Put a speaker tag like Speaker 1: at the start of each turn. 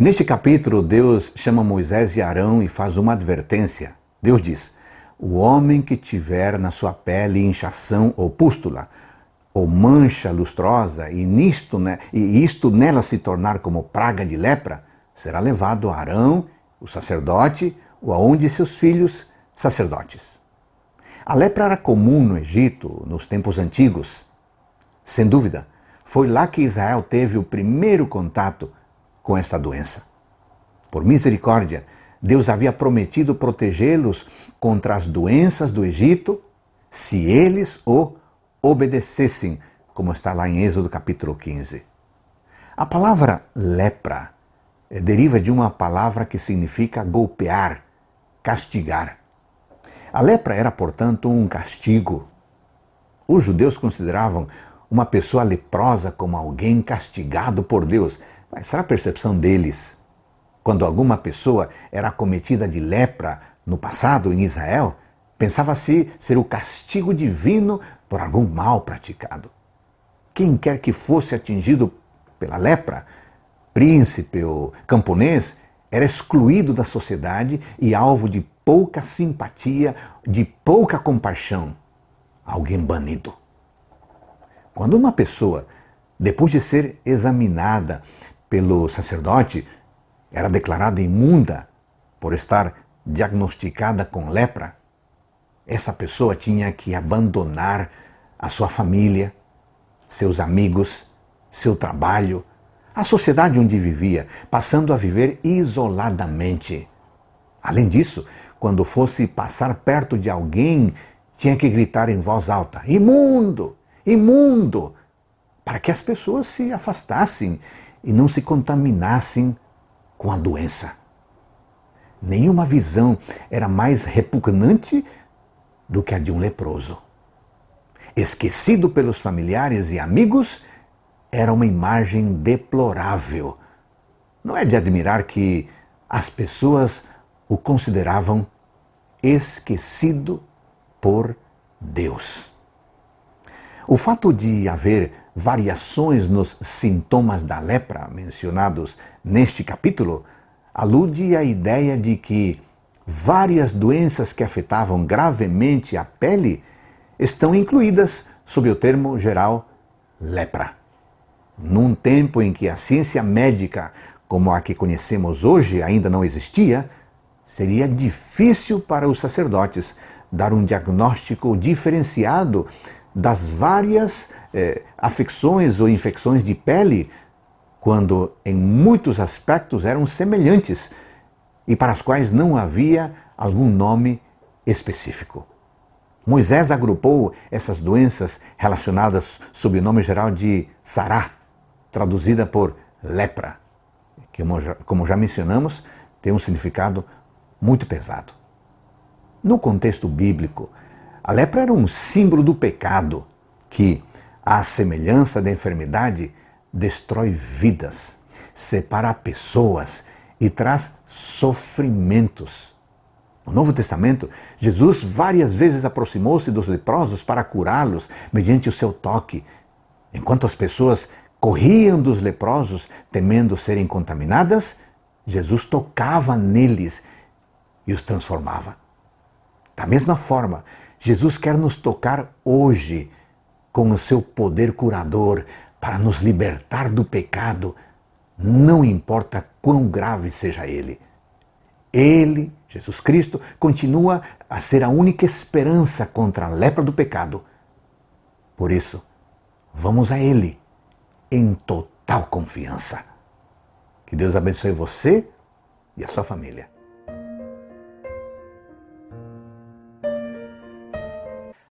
Speaker 1: Neste capítulo, Deus chama Moisés e Arão e faz uma advertência. Deus diz: O homem que tiver na sua pele inchação ou pústula, ou mancha lustrosa, e, nisto, né, e isto nela se tornar como praga de lepra, será levado a Arão, o sacerdote, ou aonde seus filhos, sacerdotes. A lepra era comum no Egito nos tempos antigos. Sem dúvida, foi lá que Israel teve o primeiro contato com esta doença. Por misericórdia, Deus havia prometido protegê-los contra as doenças do Egito se eles o obedecessem, como está lá em Êxodo capítulo 15. A palavra lepra deriva de uma palavra que significa golpear, castigar. A lepra era, portanto, um castigo. Os judeus consideravam uma pessoa leprosa como alguém castigado por Deus será a percepção deles quando alguma pessoa era cometida de lepra no passado em Israel? Pensava-se ser o castigo divino por algum mal praticado. Quem quer que fosse atingido pela lepra, príncipe ou camponês, era excluído da sociedade e alvo de pouca simpatia, de pouca compaixão. Alguém banido. Quando uma pessoa, depois de ser examinada pelo sacerdote era declarada imunda por estar diagnosticada com lepra, essa pessoa tinha que abandonar a sua família, seus amigos, seu trabalho, a sociedade onde vivia, passando a viver isoladamente. Além disso, quando fosse passar perto de alguém, tinha que gritar em voz alta: imundo, imundo! para que as pessoas se afastassem e não se contaminassem com a doença. Nenhuma visão era mais repugnante do que a de um leproso. Esquecido pelos familiares e amigos, era uma imagem deplorável. Não é de admirar que as pessoas o consideravam esquecido por Deus. O fato de haver variações nos sintomas da lepra mencionados neste capítulo alude à ideia de que várias doenças que afetavam gravemente a pele estão incluídas sob o termo geral lepra. Num tempo em que a ciência médica, como a que conhecemos hoje, ainda não existia, seria difícil para os sacerdotes dar um diagnóstico diferenciado das várias eh, afecções ou infecções de pele, quando em muitos aspectos eram semelhantes e para as quais não havia algum nome específico. Moisés agrupou essas doenças relacionadas sob o nome geral de sará, traduzida por lepra, que, como já mencionamos, tem um significado muito pesado. No contexto bíblico, a lepra era um símbolo do pecado que, à semelhança da enfermidade, destrói vidas, separa pessoas e traz sofrimentos. No Novo Testamento, Jesus várias vezes aproximou-se dos leprosos para curá-los mediante o seu toque, enquanto as pessoas corriam dos leprosos temendo serem contaminadas, Jesus tocava neles e os transformava. Da mesma forma, Jesus quer nos tocar hoje com o seu poder curador para nos libertar do pecado, não importa quão grave seja ele. Ele, Jesus Cristo, continua a ser a única esperança contra a lepra do pecado. Por isso, vamos a Ele em total confiança. Que Deus abençoe você e a sua família.